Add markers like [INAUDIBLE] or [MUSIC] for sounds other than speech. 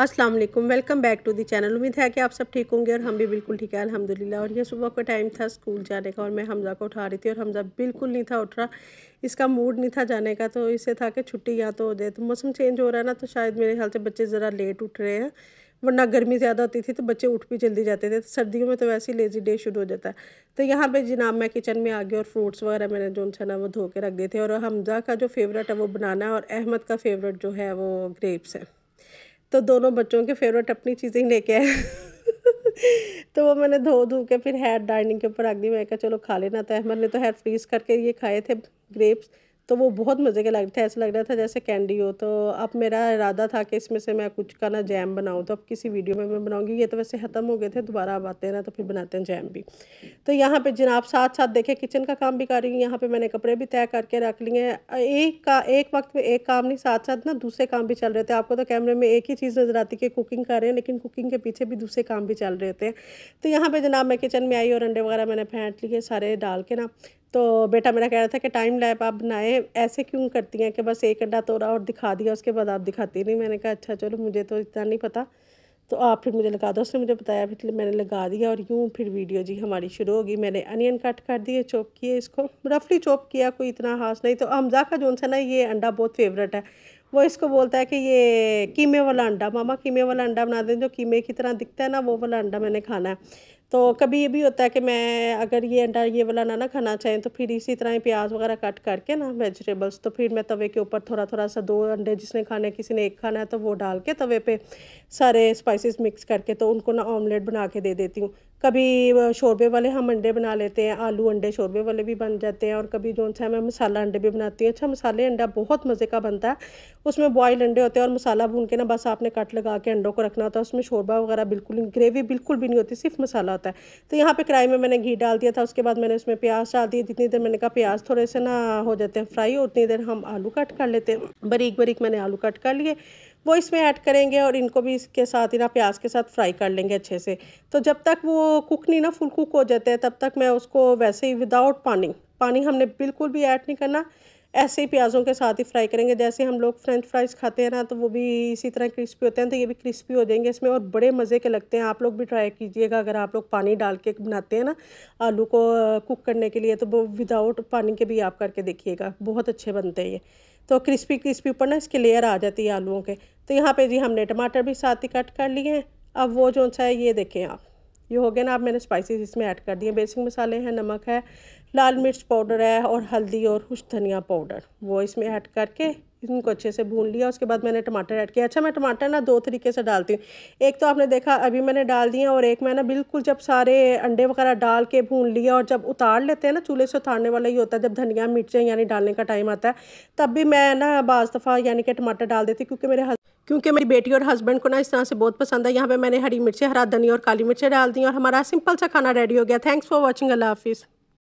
अस्सलाम वालेकुम welcome back to the channel उम्मीद है कि आप सब ठीक होंगे और हम भी बिल्कुल ठीक है अल्हम्दुलिल्लाह और ये सुबह का टाइम था स्कूल जाने का और मैं हमज़ा को उठा रही थी और हमज़ा बिल्कुल नहीं था उठ रहा इसका मूड नहीं था जाने का तो इससे था कि छुट्टी यहाँ तो हो जाए तो मौसम चेंज हो रहा है ना तो शायद मेरे ख्याल से बच्चे ज़रा लेट उठ रहे हैं वरना गर्मी ज़्यादा होती थी तो बच्चे उठ भी जल्दी जाते थे तो सर्दियों में तो वैसे ही लेज़ी डे शुरू हो जाता है तो यहाँ पे जनाब मैं किचन में आ गई और फ्रूट्स वगैरह मैंने जो है ना वो धो के रख दिए थे और हमज़ा का जो फेवरेट है वो बनाना है और अहमद का फेवरेट जो है वो ग्रेप्स है तो दोनों बच्चों के फेवरेट अपनी चीज़ें लेके आए [LAUGHS] तो वो मैंने धो धो के फिर हेयर डाइनिंग के ऊपर रख दी मैं कहा चलो खा लेना था तो अहमद ने तो हेयर फ्रीज करके ये खाए थे ग्रेप्स तो वो बहुत मज़े के लग रहा था ऐसा लग रहा था जैसे कैंडी हो तो अब मेरा इरादा था कि इसमें से मैं कुछ का ना जैम बनाऊँ तो अब किसी वीडियो में मैं बनाऊँगी ये तो वैसे ख़त्म हो गए थे दोबारा अब आते हैं ना तो फिर बनाते हैं जैम भी तो यहाँ पे जनाब साथ साथ देखें किचन का काम भी कर रही हूँ यहाँ पर मैंने कपड़े भी तय करके रख लिए हैं एक का एक वक्त में एक काम नहीं साथ साथ ना दूसरे काम भी चल रहे थे आपको तो कैमरे में एक ही चीज़ नज़र आती कि कुकिंग कर रहे हैं लेकिन कुकिंग के पीछे भी दूसरे काम भी चल रहे थे तो यहाँ पर जनाब मैं किचन में आई और अंडे वगैरह मैंने फेंट लिए सारे डाल के ना तो बेटा मेरा कह रहा था कि टाइम लैप आप बनाए ऐसे क्यों करती हैं कि बस एक अंडा तोड़ा और दिखा दिया उसके बाद आप दिखाती नहीं मैंने कहा अच्छा चलो मुझे तो इतना नहीं पता तो आप फिर मुझे लगा दो उसने मुझे बताया फिर मैंने लगा दिया और यूँ फिर वीडियो जी हमारी शुरू होगी मैंने अनियन कट कर दिए चॉप किए इसको रफली चॉप किया कोई इतना हास नहीं तो हमजा का जो सा ना ये अंडा बहुत फेवरेट है वो इसको बोलता है कि ये कीमे वाला अंडा मामा कीमे वाला अंडा बना दें जो कीमे की तरह दिखता है ना वो वाला अंडा मैंने खाना है तो कभी ये भी होता है कि मैं अगर ये अंडा ये वाला ना ना खाना चाहें तो फिर इसी तरह ही प्याज वगैरह कट करके ना वेजिटेबल्स तो फिर मैं तवे के ऊपर थोड़ा थोड़ा सा दो अंडे जिसने खाने किसी ने एक खाना है तो वो डाल के तवे पे सारे स्पाइसेस मिक्स करके तो उनको ना ऑमलेट बना के दे देती हूँ कभी शोरबे वाले हम अंडे बना लेते हैं आलू अंडे शोरबे वाले भी बन जाते हैं और कभी जो सा मैं मसाला अंडे भी बनाती हूँ अच्छा मसाले अंडा बहुत मज़े का बनता है उसमें बॉयल अंडे होते हैं और मसाला भून के ना बस आपने कट लगा के अंडों को रखना होता है उसमें शोरबा वगैरह बिल्कुल ग्रेवी बिल्कुल भी नहीं होती सिर्फ मसाला होता है तो यहाँ पे कढ़ाई में मैंने घी डाल दिया था उसके बाद मैंने उसमें प्याज डाल दिए जितनी देर मैंने कहा प्याज थोड़े से ना हो जाते हैं फ्राई उतनी देर हम आलू कट कर लेते हैं बरीक बरीक मैंने आलू कट कर लिए वो इसमें ऐड करेंगे और इनको भी इसके साथ ही ना प्याज के साथ फ्राई कर लेंगे अच्छे से तो जब तक वो कुक नहीं ना फुल कुक हो जाते हैं तब तक मैं उसको वैसे ही विदाउट पानी पानी हमने बिल्कुल भी ऐड नहीं करना ऐसे ही प्याज़ों के साथ ही फ्राई करेंगे जैसे हम लोग फ्रेंच फ्राइज़ खाते हैं ना तो वो भी इसी तरह क्रिस्पी होते हैं तो ये भी क्रिस्पी हो जाएंगे इसमें और बड़े मज़े के लगते हैं आप लोग भी ट्राई कीजिएगा अगर आप लोग पानी डाल के बनाते हैं ना आलू को कुक करने के लिए तो वो विदाउट पानी के भी आप करके देखिएगा बहुत अच्छे बनते हैं ये तो क्रिस्पी क्रिस्पी ऊपर ना इसकी लेयर आ जाती है आलुओं के तो यहाँ पर जी हमने टमाटर भी साथ ही कट कर लिए हैं अब वो जो सा है ये देखें आप ये हो गया ना आप मैंने स्पाइसेस इसमें ऐड कर दिए बेसिक मसाले हैं नमक है लाल मिर्च पाउडर है और हल्दी और कुछ धनिया पाउडर वो इसमें ऐड करके इनको अच्छे से भून लिया उसके बाद मैंने टमाटर ऐड किया अच्छा मैं टमाटर ना दो तरीके से डालती हूँ एक तो आपने देखा अभी मैंने डाल दिया और एक मैं ना बिल्कुल जब सारे अंडे वगैरह डाल के भून लिया और जब उतार लेते हैं ना चूल्हे से उतारने वाला ही होता है जब धनिया मिर्चें यानी डालने का टाइम आता है तब भी मैं ना बाज़ दफ़ा यानी कि टमाटर डाल देती क्योंकि मेरे क्योंकि मेरी बेटी और हस्बैंड को ना इस तरह से बहुत पसंद है यहाँ पे मैंने हरी मिर्चें हरा धनिया और काली मिर्चें डाल दी और हमारा सिंपल सा खाना रेडी हो गया थैंक्स फॉर वॉचिंग अल्लाह हाफिज़